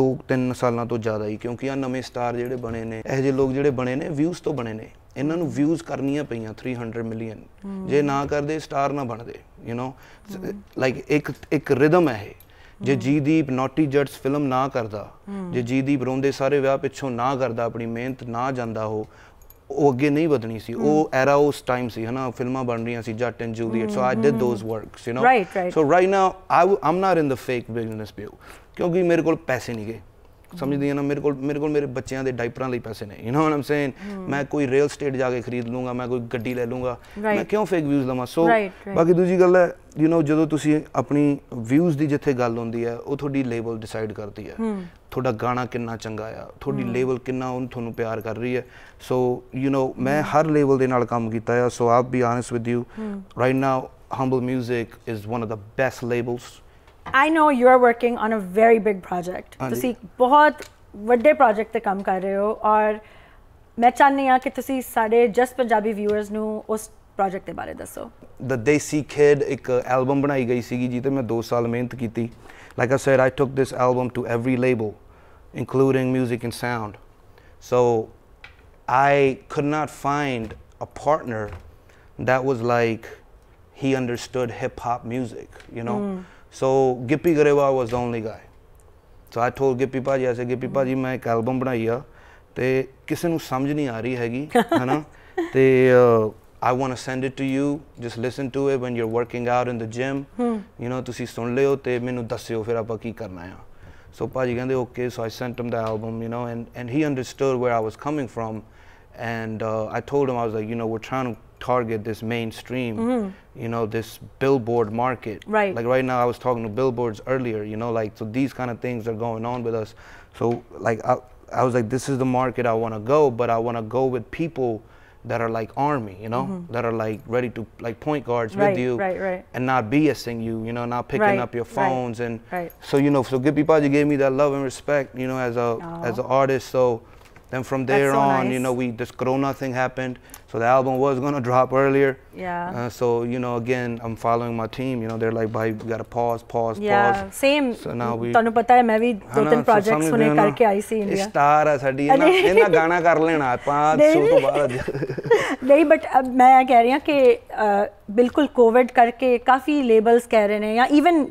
2-3 ਸਾਲਾਂ ਤੋਂ ਜ਼ਿਆਦਾ ਹੀ ਕਿਉਂਕਿ ਆ ਨਵੇਂ ਸਟਾਰ ਜਿਹੜੇ ਬਣੇ ਨੇ ਇਹ ਜਿਹੇ ਲੋਕ ਜਿਹੜੇ ਬਣੇ ਨੇ ਵਿਊਜ਼ ਤੋਂ ਬਣੇ ਨੇ ਇਹਨਾਂ ਨੂੰ ਵਿਊਜ਼ ਕਰਨੀਆਂ ਪਈਆਂ 300 ਮਿਲੀਅਨ ਜੇ ਨਾ ਕਰਦੇ ਸਟਾਰ ਨਾ ਬਣਦੇ ਯੂ نو ਲਾਈਕ ਇੱਕ ਇੱਕ ਰਿਦਮ ਹੈ ਇਹ ਜੇ ਜੀਦੀਪ ਨੋਟੀ ਜੱਟਸ ਫਿਲਮ ਨਾ ਕਰਦਾ ਜੇ ਜੀਦੀਪ ਰੋਂਦੇ ਸਾਰੇ ਵਿਆਹ ਪਿੱਛੋਂ ਨਾ ਕਰਦਾ ਆਪਣੀ ਮਿਹਨਤ ਨਾ ਜਾਂਦਾ ਹੋ ਉਹ ਅੱਗੇ ਨਹੀਂ ਵਧਣੀ ਸੀ ਉਹ ਐਰਾ ਉਸ ਟਾਈਮ ਸੀ ਹਨਾ ਫਿਲਮਾਂ ਬਣ ਰਹੀਆਂ ਸੀ Jatt and Juliet so I did those works you know so right now I am not in the fake business ਬਿਊ ਕਿਉਂਕਿ ਮੇਰੇ ਕੋਲ ਪੈਸੇ ਨਹੀਂ ਗਏ ਸਮਝਦੀ ਆ ਨਾ ਮੇਰੇ ਕੋਲ ਮੇਰੇ ਕੋਲ ਮੇਰੇ ਬੱਚਿਆਂ ਦੇ ਡਾਈਪਰਾਂ ਲਈ ਪੈਸੇ ਨਹੀਂ ਯੂ نو ਆਮ ਸੇਇੰਗ ਮੈਂ ਕੋਈ ਰੀਅਲ ਸਟੇਟ ਜਾ ਕੇ ਖਰੀਦ ਲੂੰਗਾ ਮੈਂ ਕੋਈ ਗੱਡੀ ਲੈ ਲੂੰਗਾ ਮੈਂ ਕਿਉਂ ਫੇਕ ਵਿਊਜ਼ ਲਵਾਂ ਸੋ ਬਾਕੀ ਦੂਜੀ ਗੱਲ ਹੈ ਯੂ نو ਜਦੋਂ ਤੁਸੀਂ ਆਪਣੀ ਵਿਊਜ਼ ਦੀ ਜਿੱਥੇ ਗੱਲ ਹੁੰਦੀ ਹੈ ਉਹ ਤੁਹਾਡੀ ਲੇਬਲ ਡਿਸਾਈਡ ਕਰਦੀ ਹੈ ਤੁਹਾਡਾ ਗਾਣਾ ਕਿੰਨਾ ਚੰਗਾ ਆ ਤੁਹਾਡੀ ਲੇਬਲ ਕਿੰਨਾ ਉਹ ਤੁਹਾਨੂੰ ਪਿਆਰ ਕਰ ਰਹੀ ਹੈ ਸੋ ਯੂ نو ਮੈਂ ਹਰ ਲੇਬਲ ਦੇ ਨਾਲ ਕੰਮ ਕੀਤਾ ਆ ਸੋ ਆਪ ਵੀ honest with you right now Humble 뮤직 is one of the best labels I know you are working on a very big project. ਤੁਸੀਂ ਬਹੁਤ ਵੱਡੇ ਪ੍ਰੋਜੈਕਟ ਤੇ ਕੰਮ ਕਰ ਰਹੇ ਹੋ ਔਰ ਮੈਂ ਚਾਹਨੀ ਆ ਕਿ ਤੁਸੀਂ ਸਾਡੇ project. ਪੰਜਾਬੀ ਵਿਊਅਰਸ ਨੂੰ ਉਸ ਪ੍ਰੋਜੈਕਟ ਦੇ ਬਾਰੇ ਦੱਸੋ। The Desi Kid ਇੱਕ ਐਲਬਮ ਬਣਾਈ ਗਈ ਸੀਗੀ ਜੀ ਤੇ ਮੈਂ 2 ਸਾਲ ਮਿਹਨਤ ਕੀਤੀ। Like I said I took this album to every label including music and sound. So I could not find a partner that was like he understood hip hop music, you know? Mm. So Gippy Grewal was the only guy so I told Gippy ਭਾਜੀ ਐਸੇ ਗਿੱਪੀ ਭਾਜੀ ਮੈਂ ਇੱਕ album ਬਣਾਈ ਆ ਤੇ ਕਿਸੇ ਨੂੰ ਸਮਝ ਨਹੀਂ ਆ ਰਹੀ ਹੈਗੀ ਹਨਾ ਤੇ I want to send it to you just listen to it when you are working out in the gym you know ਤੁਸੀਂ ਸੁਣ ਲਿਓ ਤੇ ਮੈਨੂੰ ਦੱਸਿਓ ਫਿਰ ਆਪਾਂ ਕੀ ਕਰਨਾ ਆ ਸੋ ਭਾਜੀ ਕਹਿੰਦੇ okay so I sent him the album you know and and he understood where I was coming from and I told him I was like you know we are trying to target this mainstream, mm -hmm. you know, this billboard market. Right. Like right now, I was talking to billboards earlier, you know, like, so these kind of things are going on with us. So, like, I, I was like, this is the market I want to go, but I want to go with people that are like army, you know, mm -hmm. that are like ready to like point guards right, with you, right, right, and not BSing you, you know, not picking right, up your phones, right, and right. so you know, so Good People gave me that love and respect, you know, as a Aww. as an artist. So then from there so on, nice. you know, we this Corona thing happened, so the album was gonna drop earlier. Yeah. Uh, so you know, again, I'm following my team. You know, they're like, "Bhai, we gotta pause, pause, yeah, pause." Yeah, same. So now we. ਤੁਹਾਨੂੰ ਪਤਾ ਹੈ ਮੈਂ ਵੀ ਦੋ ਤਿੰਨ projects ਹੁਣੇ ਕਰਕੇ ਆਈ ਸੀ Star star ਆ ਸਾਡੀ ਇਹਨਾਂ ਇਹਨਾਂ ਗਾਣਾ ਕਰ ਲੈਣਾ ਆਪਾਂ ਸੋ ਤੋਂ ਬਾਅਦ ਨਹੀਂ ਬਟ ਮੈਂ ਕਹਿ ਰਹੀ ਹਾਂ ਕਿ ਬਿਲਕੁਲ ਕੋਵਿਡ ਕਰਕੇ ਕਾਫੀ ਲੇਬਲਸ ਕਹਿ ਰਹੇ ਨੇ ਜਾਂ ਇਵਨ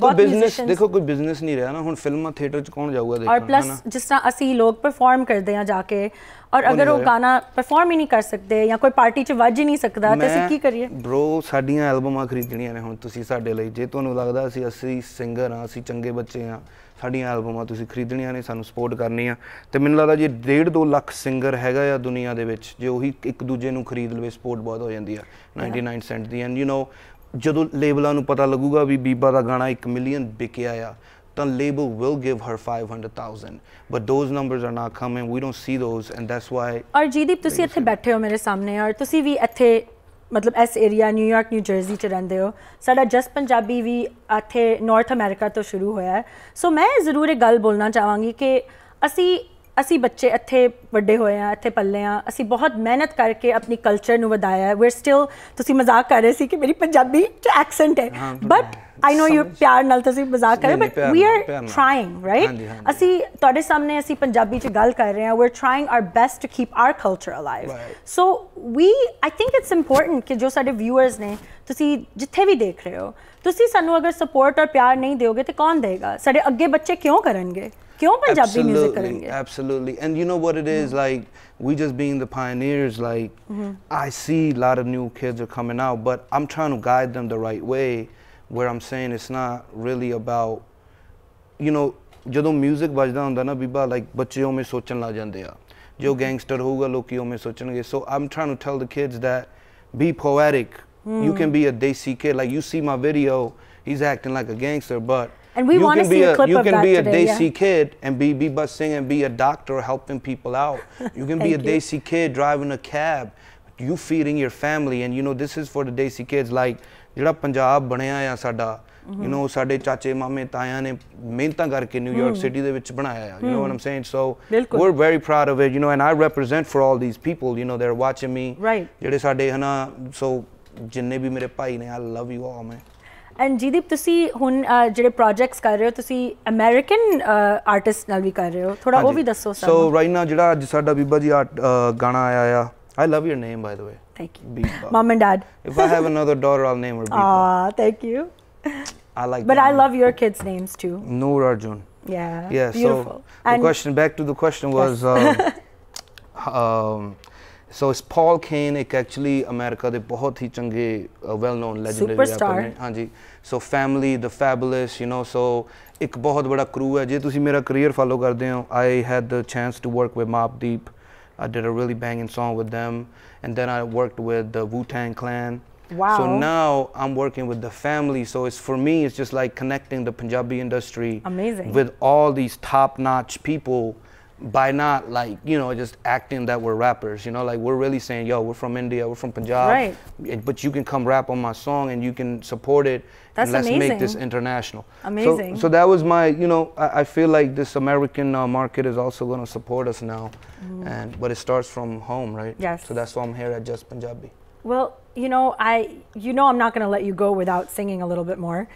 ਬਹੁਤ ਬਿਜ਼ਨਸ ਦੇਖੋ ਕੋਈ ਬਿਜ਼ਨਸ ਨਹੀਂ ਰਿਹਾ ਨਾ ਹੁਣ ਫਿਲਮਾਂ ਥੀਏਟਰ 'ਚ ਕੌਣ ਜਾਊਗਾ ਦੇਖਣ ਔਰ ਪਲੱਸ ਜਿਸ ਤਰ੍ਹਾਂ ਅਸੀਂ ਲੋਕ ਪਰਫਾਰਮ ਕਰਦੇ ਆ ਜਾ ਕੇ ਔਰ ਅਗਰ ਉਹ ਗਾਣਾ ਪਰਫਾਰਮ ਹੀ ਨਹੀਂ ਕਰ ਸਕਦੇ ਜਾਂ ਕੋਈ ਪਾਰਟੀ 'ਚ ਵੱਜ ਹੀ ਨਹੀਂ ਸਕਦਾ ਤੇ ਅਸੀਂ ਕੀ ਕਰੀਏ ਬ్రో ਸਾਡੀਆਂ ਐਲਬਮਾਂ ਖਰੀਦਣੀਆਂ ਨੇ ਹੁਣ ਤੁਸੀਂ ਸਾਡੇ ਲਈ ਜੇ ਤੁਹਾਨੂੰ ਲੱਗਦਾ ਅਸੀਂ ਅਸੀਂ ਸਿੰਗਰ ਆ ਅਸੀਂ ਚੰਗੇ ਬੱਚੇ ਆ ਸਾਡੀਆਂ ਐਲਬਮਾਂ ਤੁਸੀਂ ਖਰੀਦਣੀਆਂ ਨੇ ਸਾਨੂੰ ਸਪੋਰਟ ਕਰਨੀ ਆ ਤੇ ਮੈਨੂੰ ਲੱਗਦਾ ਜੇ 1.5 2 ਲੱਖ ਸਿੰਗਰ ਹੈਗਾ ਆ ਦੁਨੀਆ ਦੇ ਵਿੱਚ ਜੇ ਉਹੀ ਇੱਕ ਦੂਜੇ ਨੂੰ ਖਰੀਦ ਲਵੇ ਸਪੋਰਟ ਬਹੁਤ ਹੋ ਜਾਂਦੀ ਆ 99 ਸੈਂਟ ਦੀ ਐਂਡ ਯੂ نو ਜਦੋਂ ਲੇਬਲਾਂ ਨੂੰ ਪਤਾ ਲੱਗੂਗਾ ਵੀ ਬੀਬਾ ਦਾ ਗਾਣਾ 1 ਮਿਲੀਅਨ ਵਿਕਿਆ ਆ ਤਾਂ label will give her 500000 but those numbers are not coming we don't see those and that's why Arjideep ਤੁਸੀਂ ਇੱਥੇ ਬੈਠੇ ਹੋ ਮੇਰੇ ਸਾਹਮਣੇ ਔਰ ਤੁਸੀਂ ਵੀ ਇੱਥੇ ਮਤਲਬ ਇਸ ਏਰੀਆ ਨਿਊਯਾਰਕ ਨਿਊ ਜਰਸੀ ਚ ਰਹਿੰਦੇ ਹੋ ਸਾਡਾ ਜਸ ਪੰਜਾਬੀ ਵੀ ਇੱਥੇ ਨਾਰਥ ਅਮਰੀਕਾ ਤੋਂ ਸ਼ੁਰੂ ਹੋਇਆ ਹੈ ਸੋ ਮੈਂ ਜ਼ਰੂਰ ਇਹ ਗੱਲ ਬੋਲਣਾ ਚਾਹਾਂਗੀ ਕਿ ਅਸੀਂ ਅਸੀਂ ਬੱਚੇ ਇੱਥੇ ਵੱਡੇ ਹੋਏ ਆ ਇੱਥੇ ਪੱਲੇ ਆ ਅਸੀਂ ਬਹੁਤ ਮਿਹਨਤ ਕਰਕੇ ਆਪਣੀ ਕਲਚਰ ਨੂੰ ਵਧਾਇਆ ਹੈ ਵੀ ਆਰ ਸਟਿਲ ਤੁਸੀਂ ਮਜ਼ਾਕ ਕਰ ਰਹੇ ਸੀ ਕਿ ਮੇਰੀ ਪੰਜਾਬੀ ਚ ਐਕਸੈਂਟ ਹੈ ਬਟ I know you're ਪਿਆਰ ਨਾਲ ਤੁਸੀਂ ਮਜ਼ਾਕ ਕਰ ਰਹੇ but we are trying right ਅਸੀਂ ਤੁਹਾਡੇ ਸਾਹਮਣੇ ਅਸੀਂ ਪੰਜਾਬੀ ਚ ਗੱਲ ਕਰ ਰਹੇ ਹਾਂ we are trying our best to keep our culture alive so we I think it's important ਕਿ ਜੋ ਸਾਡੇ ਵਿਊਅਰਸ ਨੇ ਤੁਸੀਂ ਜਿੱਥੇ ਵੀ ਦੇਖ ਰਹੇ ਹੋ ਤੁਸੀਂ ਸਾਨੂੰ ਅਗਰ ਸਪੋਰਟ ਔਰ ਪਿਆਰ ਨਹੀਂ ਦਿਓਗੇ ਤੇ ਕੌਣ ਦੇਗਾ ਸਾਡੇ ਅੱਗੇ ਬੱਚੇ ਕਿਉਂ ਕਰਨਗੇ ਕਿਉਂ ਪੰਜਾਬੀ 뮤직 ਕਰਨਗੇ absolutely and you know what it is like we just being the pioneers like i see a lot of new kids are coming out but i'm trying to guide them the right way where I'm saying it's not really about, you know, jadon music bajda hunda na biba like bachche ome sochan la jande ya. gangster hoga loki ome sochan ge. So I'm trying to tell the kids that be poetic. You can mm. be a D.C. kid. Like you see my video, he's acting like a gangster, but you can be a, D.C. kid and be be busing and be a doctor helping people out. You can be a D.C. kid driving a cab, you feeding your family, and you know this is for the D.C. kids like. ਜਿਹੜਾ ਪੰਜਾਬ ਬਣਿਆ ਆ ਸਾਡਾ you know ਸਾਡੇ ਚਾਚੇ ਮਾਮੇ ਤਾਇਆ ਨੇ ਮਿਹਨਤਾਂ ਕਰਕੇ ਨਿਊਯਾਰਕ ਸਿਟੀ ਦੇ ਵਿੱਚ ਬਣਾਇਆ you know what I'm saying so we're very proud of it you know and I represent for all these people you know they are watching ਮੀ ਜਿਹੜੇ ਸਾਡੇ ਹਨਾ ਸੋ ਜਿੰਨੇ ਵੀ ਮੇਰੇ ਭਾਈ ਨੇ ਆਈ ਲਵ ਯੂ ਆਲ ਮੈਂ ਐਂਡ ਜੀਦੀਪ ਤੁਸੀਂ ਹੁਣ ਜਿਹੜੇ ਪ੍ਰੋਜੈਕਟਸ ਕਰ ਰਹੇ ਹੋ ਤੁਸੀਂ ਅਮਰੀਕਨ ਆਰਟਿਸਟ ਨਾਲ ਵੀ ਕਰ ਰਹੇ ਹੋ ਥੋੜਾ ਉਹ ਵੀ ਦੱਸੋ ਸਾਨੂੰ ਸੋ ਰਾਈਟ ਨਾ ਜਿਹੜਾ ਅੱਜ ਸਾਡਾ ਬੀਬਾ ਜੀ ਗਾਣਾ ਆਇਆ ਆ I love your name by the way Thank you. Bebop. Mom and dad. if I have another daughter, I'll name her Bebop. Ah, thank you. I like But I name. love your kids' names too. Noor Arjun. Yeah. Yeah. Beautiful. So the and question back to the question was yes. um, um, so it's Paul Kane actually America America ਦੇ ਬਹੁਤ ਹੀ ਚੰਗੇ well non legendary superstar ਹਾਂਜੀ ਸੋ family the ਫੈਬੂਲਸ you know ਸੋ ਇੱਕ ਬਹੁਤ ਬੜਾ ਕਰੂ ਹੈ ਜੇ ਤੁਸੀਂ ਮੇਰਾ ਕੈਰੀਅਰ ਫਾਲੋ ਕਰਦੇ ਹੋ I had the chance to work with Mapdeep I did a really banging song with them. And then I worked with the Wu Tang Clan. Wow. So now I'm working with the family. So it's for me, it's just like connecting the Punjabi industry Amazing. with all these top notch people by not like you know just acting that we're rappers you know like we're really saying yo we're from india we're from punjab right. Eh, but you can come rap on my song and you can support it That's and let's amazing. make this international amazing so, so that was my you know i, I feel like this american uh, market is also going to support us now mm. and but it starts from home right yes so that's why i'm here at just punjabi well you know i you know i'm not going to let you go without singing a little bit more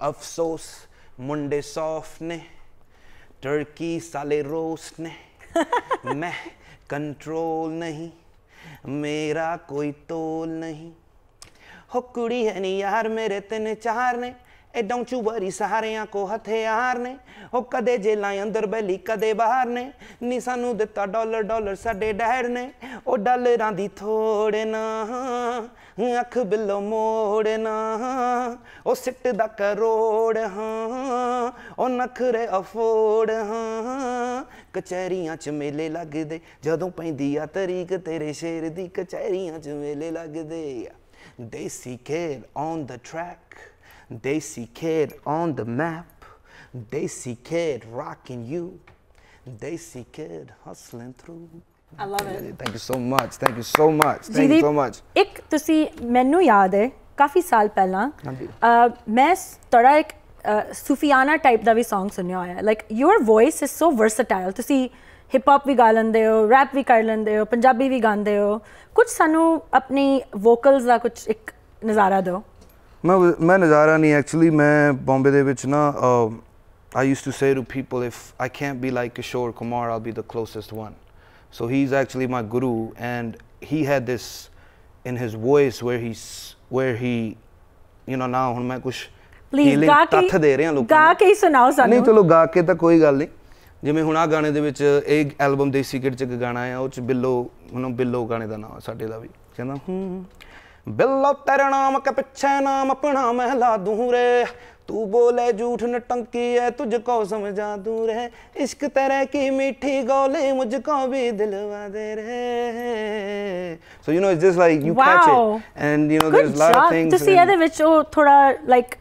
afsos munde soft ne टर्की साले roast ने मैं control नहीं मेरा कोई तोल नहीं हो कुड़ी है नहीं यार मेरे तेने चार ने ਡੋਂਟ ਯੂ ਵਰੀ ਸਹਾਰਿਆਂ ਕੋ ਹਥਿਆਰ ਨੇ ਉਹ ਕਦੇ ਜੇਲਾਂ ਅੰਦਰ ਬੈਲੀ ਕਦੇ ਬਾਹਰ ਨੇ ਨੀ ਸਾਨੂੰ ਦਿੱਤਾ ਡਾਲਰ ਡਾਲਰ ਸਾਡੇ ਡਹਿਰ ਨੇ ਉਹ ਡਾਲਰਾਂ ਦੀ ਥੋੜਨਾ ਅੱਖ ਬਿੱਲੋ ਮੋੜਨਾ ਉਹ ਸਿੱਟ ਦਾ ਕਰੋੜ ਹਾਂ ਉਹ ਨਖਰੇ ਅਫੋੜ ਹਾਂ ਕਚਹਿਰੀਆਂ 'ਚ ਮੇਲੇ ਲੱਗਦੇ ਜਦੋਂ ਪੈਂਦੀ ਆ ਤਰੀਕ ਤੇਰੇ ਸ਼ੇਰ ਦੀ ਕਚਹਿਰੀਆਂ 'ਚ ਮੇਲੇ ਲੱਗਦੇ ਆ ਦੇਸੀ ਕੇ on the track They see Kid on the map. They see Kid rocking you. They see Kid hustling through. I love it. Thank you so much. Thank you so much. Thank you so much. ਇੱਕ ਤੁਸੀਂ ਮੈਨੂੰ ਯਾਦ ਹੈ ਕਾਫੀ ਸਾਲ ਪਹਿਲਾਂ ਮੈਂ ਤੁਹਾਡਾ ਇੱਕ ਸੂਫੀਆਨਾ ਟਾਈਪ ਦਾ ਵੀ Song ਸੁਣਿਆ ਹੋਇਆ like your voice is so versatile ਤੁਸੀਂ ਹਿਪ ਹੌਪ ਵੀ ਗਾ ਲੈਂਦੇ ਹੋ ਰੈਪ ਵੀ ਕਰ ਲੈਂਦੇ ਹੋ ਪੰਜਾਬੀ ਵੀ ਗਾਉਂਦੇ ਹੋ ਕੁਝ ਸਾਨੂੰ ਆਪਣੀ ਵੋਕਲਸ ਦਾ ਕੁਝ ਇੱਕ ਨਜ਼ਾਰਾ ਦਿਓ ਮੈਂ ਮੈਂ ਨਜ਼ਾਰਾ ਨਹੀਂ ਐਕਚੁਅਲੀ ਮੈਂ ਬੰਬੇ ਦੇ ਵਿੱਚ ਨਾ I used to say to people if I can't be like Kishore Kumar I'll be the closest one so he is actually my guru and he had this in his voice where he where he you know ਨਾ ਹੁਣ ਮੈਂ ਕੁਝ please ਗਾ ਕੇ ਤੱਥ ਦੇ ਰਿਹਾ ਲੋਕਾਂ ਗਾ ਕੇ ਹੀ ਸੁਣਾਓ ਸਾਨੂੰ ਨਹੀਂ ਚਲੋ ਗਾ ਕੇ ਤਾਂ ਕੋਈ ਗੱਲ ਨਹੀਂ ਜਿਵੇਂ ਹੁਣ ਆ ਗਾਣੇ ਦੇ ਵਿੱਚ ਇਹ ਐਲਬਮ ਦੇਸੀ ਕਿਟ ਚ ਗਾਣਾ ਆ ਉਹ ਚ ਬਿੱਲੋ ਉਹਨੂੰ ਬਿੱਲੋ ਗਾਣੇ ਦਾ ਨਾਮ ਸਾਡੇ ਦਾ ਵੀ ਕਹਿੰਦਾ ਹੂੰ ਬਿੱਲੋ ਤੇਰੇ ਨਾਮ ਕੇ ਪਿੱਛੇ ਨਾਮ ਆਪਣਾ ਲਾ ਦੂੰ ਰੇ ਤੂੰ ਬੋਲੇ ਝੂਠ ਨ ਟੰਕੀ ਐ ਤੁਝ ਕੋ ਸਮਝਾ ਦੂੰ ਰੇ ਇਸ਼ਕ ਤੇਰੇ ਕੀ ਮਿੱਠੀ ਗੋਲੇ ਮੁਝ ਕੋ ਵੀ ਦਿਲਵਾ ਦੇ ਰੇ so you know it's just like you catch it and you know there's lot of things to see other ਵਿੱਚ ਉਹ ਥੋੜਾ ਲਾਈਕ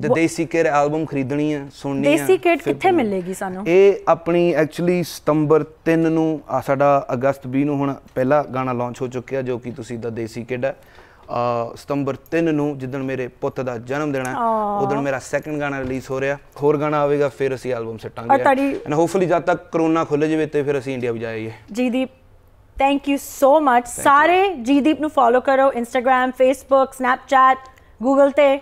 ਦੇ ਦੇਸੀ ਕਿਡ ਐਲਬਮ ਖਰੀਦਣੀ ਹੈ ਸੁਣਨੀ ਹੈ ਦੇਸੀ ਕਿਡ ਕਿੱਥੇ ਮਿਲੇਗੀ ਸਾਨੂੰ ਇਹ ਆਪਣੀ ਐਕਚੁਅਲੀ ਸਤੰਬਰ 3 ਨੂੰ ਆ ਸਾਡਾ ਅਗਸਤ 20 ਨੂੰ ਹੁਣ ਪਹਿਲਾ ਗਾਣਾ ਲਾਂਚ ਹੋ ਚੁੱਕਿਆ ਜੋ ਕਿ ਤੁਸੀਂ ਦਾ ਦੇਸੀ ਕਿਡ ਹੈ ਸਤੰਬਰ 3 ਨੂੰ ਜਿੱਦਣ ਮੇਰੇ ਪੁੱਤ ਦਾ ਜਨਮ ਦਿਨ ਹੈ ਉਦੋਂ ਮੇਰਾ ਸੈਕੰਡ ਗਾਣਾ ਰਿਲੀਜ਼ ਹੋ ਰਿਹਾ ਹੋਰ ਗਾਣਾ ਆਵੇਗਾ ਫਿਰ ਅਸੀਂ ਐਲਬਮ ਸੱਟਾਂਗੇ ਐਂਡ ਹੋਪਫੁਲੀ ਜਦ ਤੱਕ ਕਰੋਨਾ ਖੁੱਲ ਜਾਵੇ ਤੇ ਫਿਰ ਅਸੀਂ ਇੰਡੀਆ ਵੀ ਜਾਈਏ Jideep thank you so much ਸਾਰੇ ਜੀਦੀਪ ਨੂੰ ਫੋਲੋ ਕਰੋ ਇੰਸਟਾਗ੍ਰam ਫੇਸਬੁੱਕ ਸਨੈਪਚੈਟ ਗੂਗਲ ਤੇ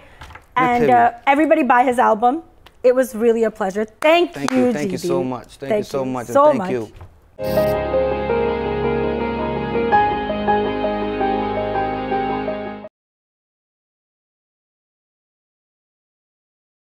and uh, everybody buy his album. It was really a pleasure. Thank, thank you, Thank you so much. Thank, thank you so much. So thank much. you.